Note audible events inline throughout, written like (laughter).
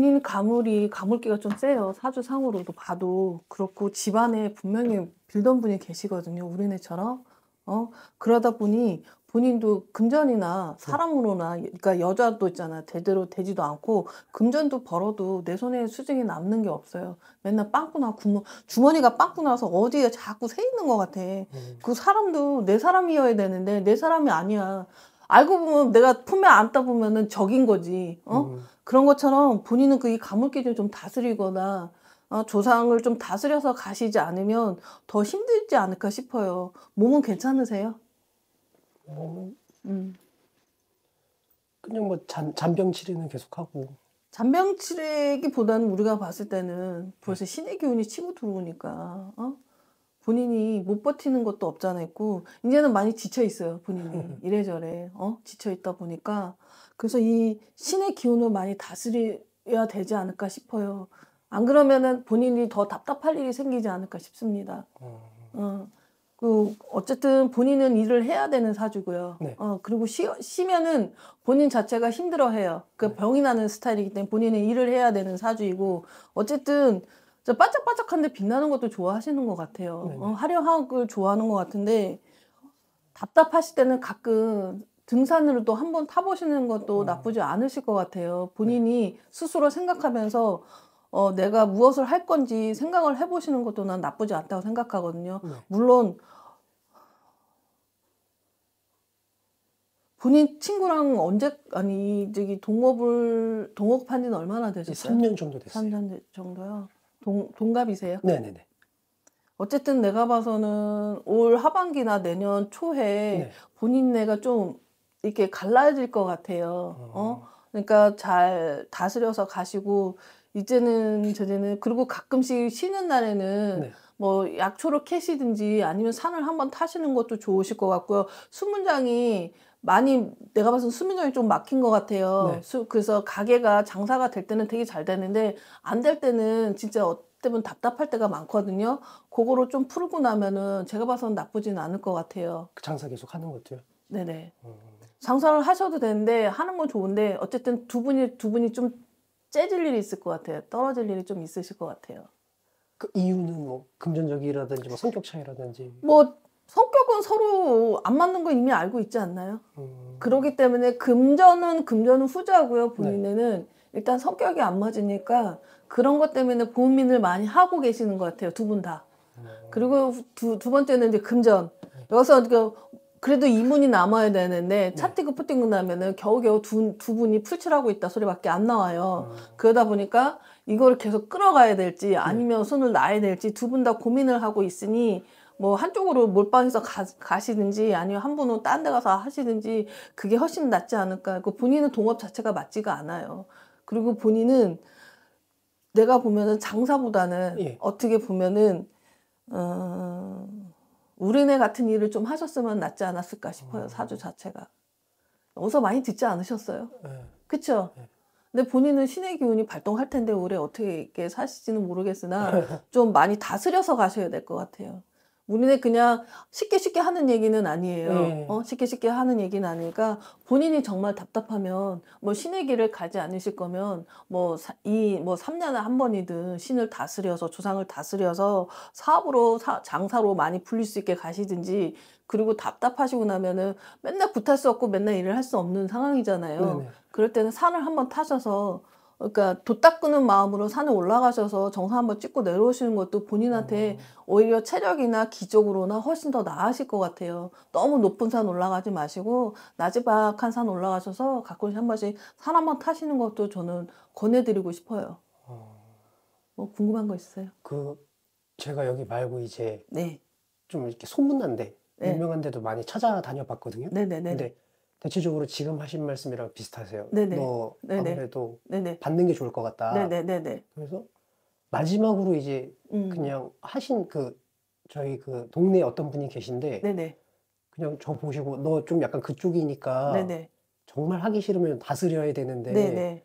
본인 가물이 가물기가 좀 세요. 사주상으로도 봐도 그렇고 집안에 분명히 빌던 분이 계시거든요. 우리네처럼. 어 그러다 보니 본인도 금전이나 사람으로나 그러니까 여자도 있잖아 제대로 되지도 않고 금전도 벌어도 내 손에 수증이 남는 게 없어요. 맨날 빵꾸나 구멍 주머니가 빵꾸 나서 어디에 자꾸 새 있는 것 같아. 음. 그 사람도 내 사람이어야 되는데 내 사람이 아니야. 알고 보면 내가 품에 안다 보면은 적인 거지. 어? 음. 그런 것처럼 본인은 그 이 가물기를 좀 다스리거나 어, 조상을 좀 다스려서 가시지 않으면 더 힘들지 않을까 싶어요. 몸은 괜찮으세요? 몸은 음. 그냥 뭐 잔, 잔병 치레는 계속하고 잔병 치레기보다는 우리가 봤을 때는 네. 벌써 신의 기운이 치고 들어오니까 어? 본인이 못 버티는 것도 없잖아 있고 이제는 많이 지쳐 있어요 본인이 음, 음. 이래저래 어 지쳐 있다 보니까 그래서 이 신의 기운을 많이 다스려야 되지 않을까 싶어요 안 그러면은 본인이 더 답답할 일이 생기지 않을까 싶습니다 어. 어. 그 어쨌든 본인은 일을 해야 되는 사주고요. 네. 어 그리고 쉬, 쉬면은 본인 자체가 힘들어해요. 그 네. 병이 나는 스타일이기 때문에 본인은 일을 해야 되는 사주이고 어쨌든 반짝반짝한데 빛나는 것도 좋아하시는 것 같아요. 네, 네. 어, 화려하고 좋아하는 것 같은데 답답하실 때는 가끔 등산으로 또 한번 타보시는 것도 어. 나쁘지 않으실 것 같아요. 네. 본인이 네. 스스로 생각하면서 어, 내가 무엇을 할 건지 생각을 해보시는 것도 난 나쁘지 않다고 생각하거든요. 네. 물론 본인 친구랑 언제 아니 저기 동업을 동업한 지는 얼마나 되셨어요? 3년 정도 됐어요. 3년 정도요. 동, 동갑이세요? 네네네. 어쨌든 내가 봐서는 올 하반기나 내년 초에 네. 본인네가 좀 이렇게 갈라질 것 같아요. 어. 어? 그러니까 잘 다스려서 가시고 이제는 저제는 그리고 가끔씩 쉬는 날에는 네. 뭐 약초로 캐시든지 아니면 산을 한번 타시는 것도 좋으실 것 같고요. 수문장이 많이 내가 봐서 수민정이 좀 막힌 것 같아요. 네. 수, 그래서 가게가 장사가 될 때는 되게 잘 되는데 안 될 때는 진짜 어때 면 답답할 때가 많거든요. 그거로 좀 풀고 나면은 제가 봐서는 나쁘진 않을 것 같아요. 그 장사 계속 하는 것같요 네네. 음. 장사를 하셔도 되는데 하는 건 좋은데 어쨌든 두 분이 두 분이 좀 째질 일이 있을 것 같아요. 떨어질 일이 좀 있으실 것 같아요. 그 이유는 뭐 금전적이라든지 뭐 성격 차이라든지 뭐 성격은 서로 안 맞는 건 이미 알고 있지 않나요? 음. 그러기 때문에 금전은 금전은 후자고요. 네. 본인에는 네. 일단 성격이 안 맞으니까 그런 것 때문에 고민을 많이 하고 계시는 것 같아요. 두 분 다. 음. 그리고 두, 두 번째는 이제 금전. 여기서 그래도 그이문이 남아야 되는데 차티그 네. 푸티그 나면은 겨우겨우 두, 두 분이 풀칠하고 있다 소리밖에 안 나와요. 음. 그러다 보니까 이걸 계속 끌어가야 될지 네. 아니면 손을 놔야 될지 두 분 다 고민을 하고 있으니 뭐 한쪽으로 몰빵해서 가, 시든지 아니면 한 분은 딴 데 가서 하시든지 그게 훨씬 낫지 않을까. 그 본인은 동업 자체가 맞지가 않아요. 그리고 본인은 내가 보면은 장사보다는 예. 어떻게 보면은 어, 우리네 같은 일을 좀 하셨으면 낫지 않았을까 싶어요. 음. 사주 자체가. 어서 많이 듣지 않으셨어요? 네. 그쵸? 네. 근데 본인은 신의 기운이 발동할 텐데 올해 어떻게 사실지는 모르겠으나 (laughs) 좀 많이 다스려서 가셔야 될 것 같아요. 우리는 그냥 쉽게 쉽게 하는 얘기는 아니에요. 네. 어, 쉽게 쉽게 하는 얘기는 아니니까 본인이 정말 답답하면 뭐 신의 길을 가지 않으실 거면 뭐 이 뭐 3년에한 번이든 신을 다스려서 조상을 다스려서 사업으로 사, 장사로 많이 풀릴수 있게 가시든지 그리고 답답하시고 나면은 맨날 붙할 수 없고 맨날 일을 할 수 없는 상황이잖아요. 네. 그럴 때는 산을 한번 타셔서 그러니까 도 닦는 마음으로 산에 올라가셔서 정상 한번 찍고 내려오시는 것도 본인한테 어. 오히려 체력이나 기적으로나 훨씬 더 나으실 것 같아요. 너무 높은 산 올라가지 마시고 나지막한 산 올라가셔서 가끔씩 한 번씩 산 한번 타시는 것도 저는 권해드리고 싶어요. 어. 뭐 궁금한 거 있어요? 그 제가 여기 말고 이제 네. 좀 이렇게 소문난데 네. 유명한 데도 많이 찾아다녀봤거든요. 네네네. 근데 대체적으로 지금 하신 말씀이랑 비슷하세요. 네네. 너 뭐 아무래도 네네. 받는 게 좋을 것 같다. 네네네. 그래서 마지막으로 이제 음. 그냥 하신 그 저희 그동네 어떤 분이 계신데 네네. 그냥 저 보시고 너 좀 약간 그쪽이니까 네네. 정말 하기 싫으면 다스려야 되는데 네네.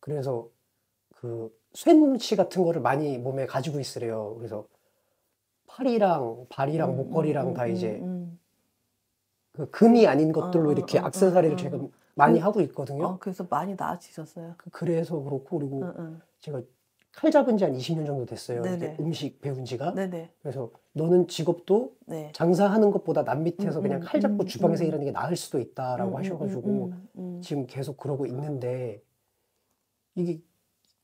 그래서 그 쇠뭉치 같은 거를 많이 몸에 가지고 있으래요. 그래서 팔이랑 발이랑 음, 목걸이랑 음, 다 음, 이제 그 금이 아닌 것들로 어, 이렇게 어, 어, 악세사리를 어. 제가 많이 그 하고 있거든요. 어, 그래서 많이 나아지셨어요. 그 그래서 그렇고 그리고 제가 칼 잡은 지 한 20년 정도 됐어요. 음식 배운 지가. 네네. 그래서 너는 직업도 네. 장사하는 것보다 남 밑에서 음, 그냥 음, 칼 잡고 음, 주방에서 음, 일하는 게 나을 수도 있다라고 음, 음, 하셔가지고 지금 계속 그러고 있는데 이게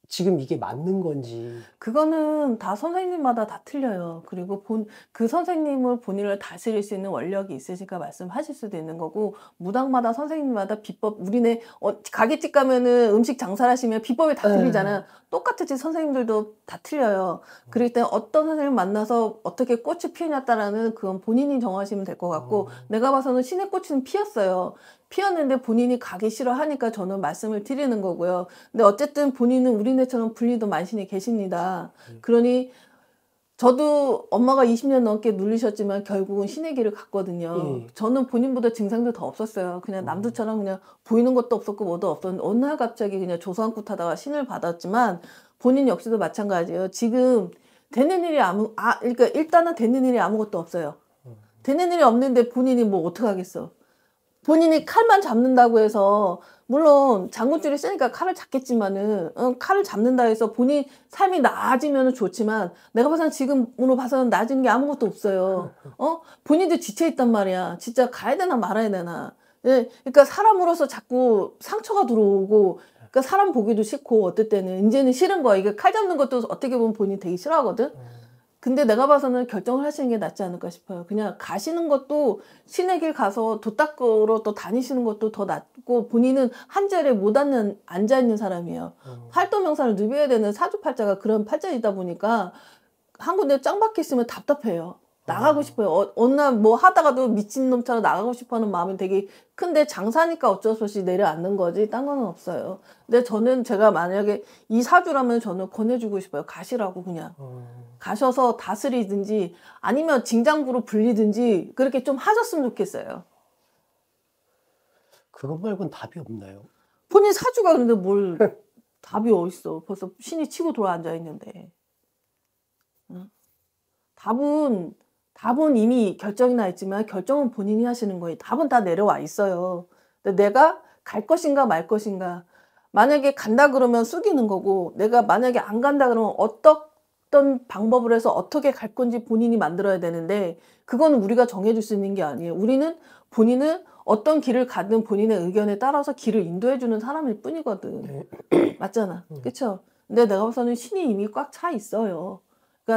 지금 이게 맞는 건지 그거는 다 선생님마다 다 틀려요. 그리고 본 그 선생님을 본인을 다스릴 수 있는 원력이 있으실까 말씀하실 수도 있는 거고 무당마다 선생님마다 비법 우리네 어, 가게집 가면은 음식 장사를 하시면 비법이 다 네. 틀리잖아. 똑같이 선생님들도 다 틀려요. 그럴 때 어떤 선생님 만나서 어떻게 꽃이 피었냐따라는 그건 본인이 정하시면 될 것 같고 어. 내가 봐서는 신의 꽃은 피었어요. 피었는데 본인이 가기 싫어하니까 저는 말씀을 드리는 거고요. 근데 어쨌든 본인은 우리 는 노인네처럼 분리도 많이 계십니다. 음. 그러니 저도 엄마가 20년 넘게 눌리셨지만 결국은 신의 길을 갔거든요. 예. 저는 본인보다 증상도 더 없었어요. 그냥 음. 남들처럼 그냥 보이는 것도 없었고 뭐도 없었는데 어느 날 갑자기 그냥 조상굿 하다가 신을 받았지만 본인 역시도 마찬가지예요. 지금 되는 일이 아무 아 그러니까 일단은 되는 일이 아무것도 없어요. 되는 일이 없는데 본인이 뭐어떻 하겠어. 본인이 칼만 잡는다고 해서 물론 장군줄이 쓰니까 칼을 잡겠지만은 응, 어, 칼을 잡는다 해서 본인 삶이 나아지면 좋지만 내가 봐서는 지금으로 봐서는 나아지는 게 아무것도 없어요. 어? 본인도 지쳐있단 말이야. 진짜 가야 되나 말아야 되나. 예, 그러니까 사람으로서 자꾸 상처가 들어오고 그러니까 사람 보기도 싫고 어떨 때는 이제는 싫은 거야. 이게 칼 잡는 것도 어떻게 보면 본인이 되게 싫어하거든. 음. 근데 내가 봐서는 결정을 하시는 게 낫지 않을까 싶어요. 그냥 가시는 것도 시내 길 가서 도닦으러 또 다니시는 것도 더 낫고 본인은 한 자리에 못 앉는, 앉아있는 사람이에요. 음. 팔도 명사를 누벼야 되는 사주 팔자가 그런 팔자이다 보니까 한 군데 짱 박혀 있으면 답답해요. 나가고 싶어요. 어, 어느 날뭐 하다가도 미친놈처럼 나가고 싶어하는 마음이 되게 큰데 장사니까 어쩔 수 없이 내려앉는 거지 딴 거는 없어요. 근데 저는 제가 만약에 이 사주라면 저는 권해주고 싶어요. 가시라고 그냥. 어. 가셔서 다스리든지 아니면 징장부로 불리든지 그렇게 좀 하셨으면 좋겠어요. 그것 말고는 답이 없나요? 본인 사주가 근데 뭘 (laughs) 답이 어딨어. 벌써 신이 치고 돌아앉아 있는데. 답은 답은 이미 결정이 나 있지만 결정은 본인이 하시는 거예요. 답은 다 내려와 있어요. 근데 내가 갈 것인가 말 것인가. 만약에 간다 그러면 숙이는 거고 내가 만약에 안 간다 그러면 어떤 방법을 해서 어떻게 갈 건지 본인이 만들어야 되는데 그건 우리가 정해줄 수 있는 게 아니에요. 우리는 본인은 어떤 길을 가든 본인의 의견에 따라서 길을 인도해주는 사람일 뿐이거든. 네. 맞잖아. 음. 그쵸? 근데 내가 봐서는 신이 이미 꽉 차 있어요.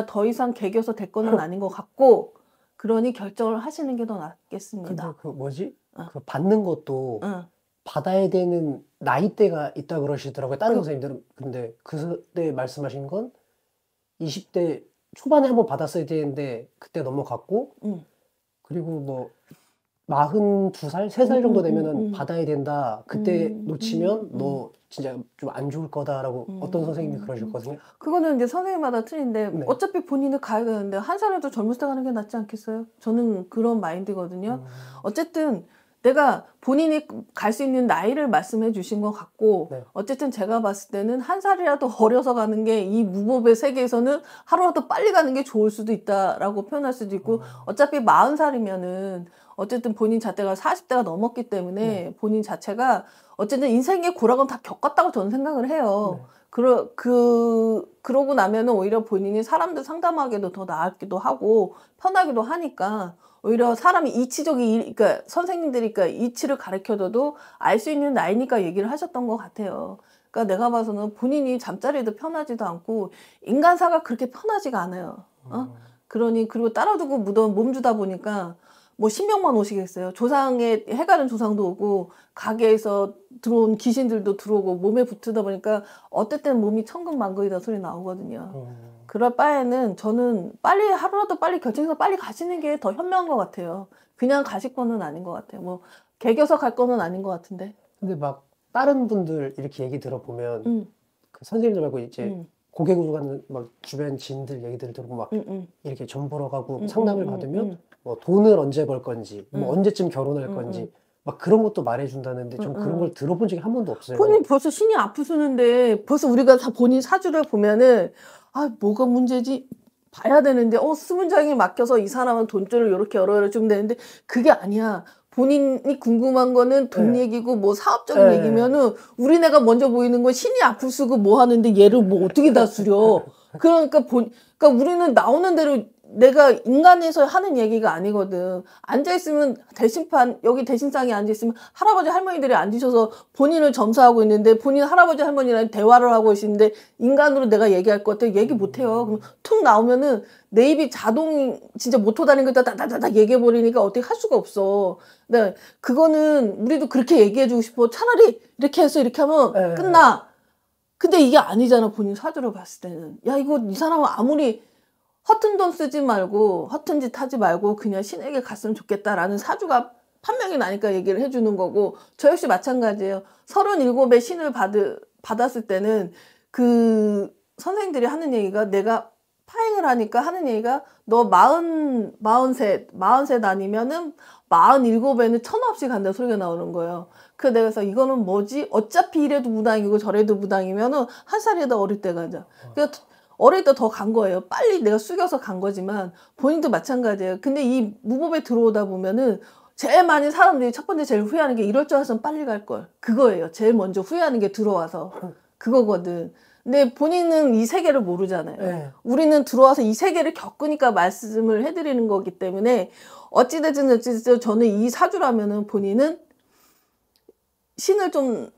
더 이상 개겨서 될 거는 아닌 것 같고 그러니 결정을 하시는 게 더 낫겠습니다. 그 뭐지? 어. 그 받는 것도 어. 받아야 되는 나이대가 있다 그러시더라고요. 다른 그, 선생님들은 근데 그때 말씀하신 건 20대 초반에 한번 받았어야 되는데 그때 넘어갔고 음. 그리고 뭐 마흔두 살, 세 살 정도 음, 음, 되면은 음, 음, 받아야 된다. 그때 음, 음. 놓치면 너 진짜 좀 안 좋을 거다라고 어떤 선생님이 그러셨거든요. 그거는 이제 선생님마다 틀린데 네. 어차피 본인은 가야 되는데 한 살이라도 젊을 때 가는 게 낫지 않겠어요? 저는 그런 마인드거든요. 어쨌든 내가 본인이 갈 수 있는 나이를 말씀해 주신 것 같고 네. 어쨌든 제가 봤을 때는 한 살이라도 어려서 가는 게 이 무법의 세계에서는 하루라도 빨리 가는 게 좋을 수도 있다라고 표현할 수도 있고 어차피 마흔 살이면은 어쨌든 본인 자체가 40대가 넘었기 때문에 네. 본인 자체가 어쨌든 인생의 고락은 다 겪었다고 저는 생각을 해요. 네. 그러, 그, 그러고 나면은 오히려 본인이 사람들 상담하기도 더 나았기도 하고 편하기도 하니까 오히려 사람이 이치적인, 그러니까 선생님들이 그러니까 이치를 가르쳐줘도 알 수 있는 나이니까 얘기를 하셨던 것 같아요. 그러니까 내가 봐서는 본인이 잠자리도 편하지도 않고 인간사가 그렇게 편하지가 않아요. 어? 음. 그러니 그리고 따라두고 묻어 몸주다 보니까 뭐 신명만 오시겠어요. 조상의 해가는 조상도 오고 가게에서 들어온 귀신들도 들어오고 몸에 붙으다 보니까 어쨌든 몸이 천근만근이다 소리 나오거든요. 어. 그럴 바에는 저는 빨리 하루라도 빨리 결정해서 빨리 가시는 게 더 현명한 것 같아요. 그냥 가실 거는 아닌 것 같아요. 뭐 개겨서 갈 거는 아닌 것 같은데. 근데 막 다른 분들 이렇게 얘기 들어보면 음. 그 선생님들 말고 이제 음. 고객으로 가는 막 주변 지인들 얘기들을 들고 막 음, 음. 이렇게 점 보러 가고 상담을 받으면 뭐 돈을 언제 벌 건지 뭐 언제쯤 결혼할 건지 막 그런 것도 말해준다는데 전 그런 걸 들어본 적이 한 번도 없어요. 본인 벌써 신이 아프시는데 벌써 우리가 다 본인 사주를 보면은 아 뭐가 문제지 봐야 되는데 어 수문장이 맡겨서 이 사람은 돈줄을 이렇게 열어 열어 주면 되는데 그게 아니야. 본인이 궁금한 거는 돈 네. 얘기고 뭐 사업적인 네. 얘기면은 우리네가 먼저 보이는 건 신이 아플 쓰고 뭐 하는데 얘를 뭐 어떻게 다스려. 그러니까 본, 그러니까 우리는 나오는 대로 내가 인간에서 하는 얘기가 아니거든. 앉아있으면 대신판, 여기 대신상에 앉아있으면 할아버지 할머니들이 앉으셔서 본인을 점사하고 있는데 본인 할아버지 할머니랑 대화를 하고 계시는데 인간으로 내가 얘기할 것 같아. 얘기 못해요. 그럼 툭 나오면은 내 입이 자동 진짜 못 토다니는 거다다다다 얘기해버리니까 어떻게 할 수가 없어. 네. 그거는 우리도 그렇게 얘기해주고 싶어. 차라리 이렇게 해서 이렇게 하면 네. 끝나. 근데 이게 아니잖아. 본인 사주를 봤을 때는. 야, 이거 이 사람은 아무리 허튼 돈 쓰지 말고 허튼 짓 하지 말고 그냥 신에게 갔으면 좋겠다라는 사주가 판명이 나니까 얘기를 해주는 거고 저 역시 마찬가지예요. 3 7에 신을 받을, 받았을 때는 그 선생들이 하는 얘기가 내가 파행을 하니까 하는 얘기가 너 마흔, 마흔셋, 마흔셋 아니면은 마흔일곱에는 천없이 간다 소리가 나오는 거예요. 그 내가 그래서 이거는 뭐지? 어차피 이래도 무당이고 저래도 무당이면은 한 살이 더 어릴 때 가자. 그래서 그러니까 어릴 때 더 간 거예요. 빨리 내가 숙여서 간 거지만 본인도 마찬가지예요. 근데 이 무법에 들어오다 보면은 제일 많이 사람들이 첫 번째 제일 후회하는 게 이럴 줄 알았으면 빨리 갈 걸. 그거예요. 제일 먼저 후회하는 게 들어와서 그거거든. 근데 본인은 이 세계를 모르잖아요. 네. 우리는 들어와서 이 세계를 겪으니까 말씀을 해드리는 거기 때문에 어찌됐든 어찌됐든 저는 이 사주라면은 본인은 신을 좀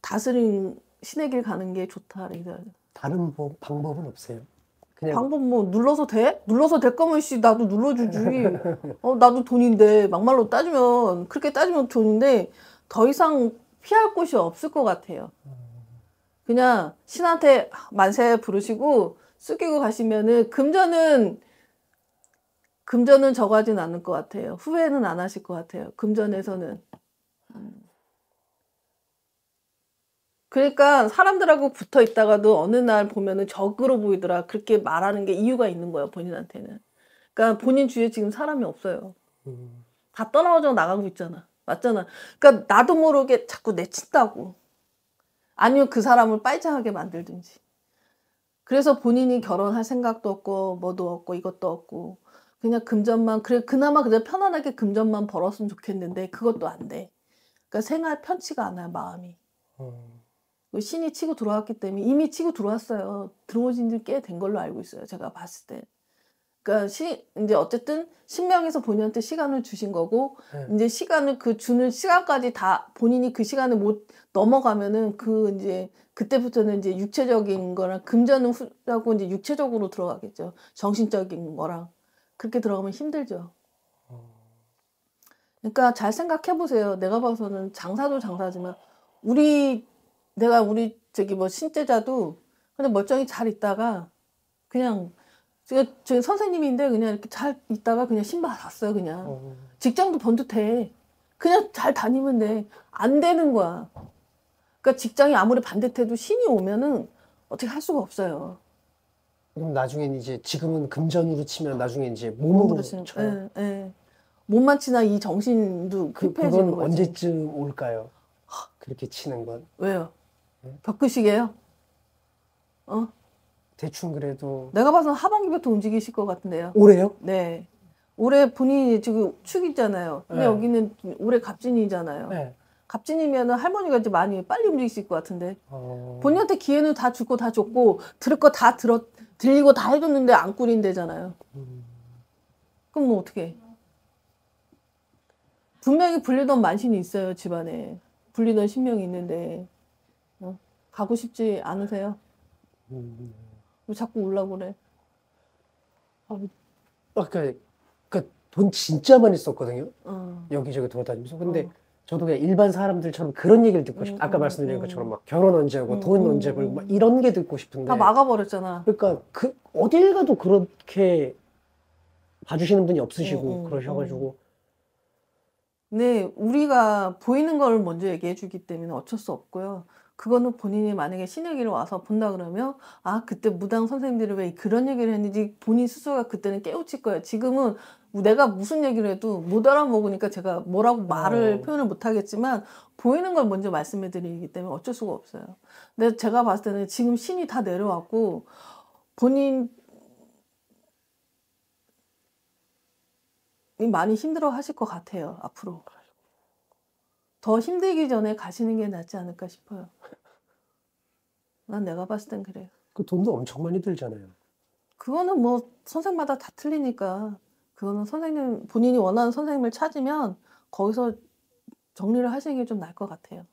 다스린 신의 길 가는 게 좋다. 이렇게 생각해 다른 방법은 없어요. 방법 뭐 눌러서 돼? 눌러서 될 거면 씨 나도 눌러주지. 어 나도 돈인데 막말로 따지면 그렇게 따지면 돈인데 더 이상 피할 곳이 없을 것 같아요. 그냥 신한테 만세 부르시고 숙이고 가시면은 금전은 금전은 저하진 않을 것 같아요. 후회는 안 하실 것 같아요. 금전에서는. 그러니까 사람들하고 붙어 있다가도 어느 날 보면은 적으로 보이더라. 그렇게 말하는 게 이유가 있는 거예요, 본인한테는. 그러니까 본인 주위에 지금 사람이 없어요. 음. 다 떠나오자 나가고 있잖아. 맞잖아. 그러니까 나도 모르게 자꾸 내친다고. 아니면 그 사람을 빨짱하게 만들든지. 그래서 본인이 결혼할 생각도 없고 뭐도 없고 이것도 없고 그냥 금전만 그래 그나마 그냥 편안하게 금전만 벌었으면 좋겠는데 그것도 안 돼. 그러니까 생활 편치가 않아요 마음이. 음. 그 신이 치고 들어왔기 때문에 이미 치고 들어왔어요. 들어오신 지 꽤 된 걸로 알고 있어요. 제가 봤을 때. 그러니까 시 이제 어쨌든 신명에서 본인한테 시간을 주신 거고 네. 이제 시간을 그 주는 시간까지 다 본인이 그 시간을 못 넘어가면은 그 이제 그때부터는 이제 육체적인 거랑 금전은 후라고 이제 육체적으로 들어가겠죠. 정신적인 거랑 그렇게 들어가면 힘들죠. 어. 그러니까 잘 생각해 보세요. 내가 봐서는 장사도 장사지만 우리 내가 우리 저기 뭐 신제자도 그냥 멀쩡히 잘 있다가 그냥 제가 지금 선생님인데 그냥 이렇게 잘 있다가 그냥 신발 샀어요 그냥 어. 직장도 번듯해 그냥 잘 다니면 돼 안 되는 거야 그러니까 직장이 아무리 반듯해도 신이 오면은 어떻게 할 수가 없어요 그럼 나중엔 이제 지금은 금전으로 치면 나중에 이제 몸으로 쳐요 예, 예. 몸만 치나 이 정신도 그, 급해지는 그건 거지. 언제쯤 올까요 그렇게 치는 건 왜요 덕크시이요 어? 대충 그래도 내가 봐서는 하반기부터 움직이실 것 같은데요. 올해요? 네. 올해 본인이 지금 축이잖아요. 근데 네. 여기는 올해 갑진이잖아요. 네. 갑진이면 할머니가 이제 많이 빨리 움직이실 것 같은데 어... 본인한테 기회는 다 주고 다 줬고 들을 거 다 들어 들리고 다 해줬는데 안 꾸린대잖아요. 음... 그럼 뭐 어떻게? 분명히 불리던 만신이 있어요 집안에 불리던 신명이 있는데 가고 싶지 않으세요? 왜 자꾸 울라고 그래? 아, 뭐, 까 그돈 그러니까 진짜 많이 썼거든요. 어. 여기저기 돌아다니면서. 근데 어. 저도 그냥 일반 사람들처럼 그런 얘기를 듣고 싶. 음, 아까 음, 말씀드린 음. 것처럼 막 결혼 언제 하고 음, 돈 언제 벌고 막 이런 게 듣고 싶은데 다 막아버렸잖아. 그러니까 그 어딜 가도 그렇게 봐주시는 분이 없으시고 그러셔가지고. 네, 우리가 보이는 걸 먼저 얘기해주기 때문에 어쩔 수 없고요. 그거는 본인이 만약에 신여기를 와서 본다 그러면 아 그때 무당 선생님들이 왜 그런 얘기를 했는지 본인 스스로가 그때는 깨우칠 거예요. 지금은 내가 무슨 얘기를 해도 못 알아먹으니까 제가 뭐라고 말을 오. 어. 표현을 못하겠지만 보이는 걸 먼저 말씀해 드리기 때문에 어쩔 수가 없어요. 근데 제가 봤을 때는 지금 신이 다 내려왔고 본인 이 많이 힘들어 하실 것 같아요 앞으로. 더 힘들기 전에 가시는 게 낫지 않을까 싶어요. 난 내가 봤을 땐 그래요. 그 돈도 엄청 많이 들잖아요. 그거는 뭐 선생마다 다 틀리니까 그거는 선생님 본인이 원하는 선생님을 찾으면 거기서 정리를 하시는 게 좀 나을 것 같아요.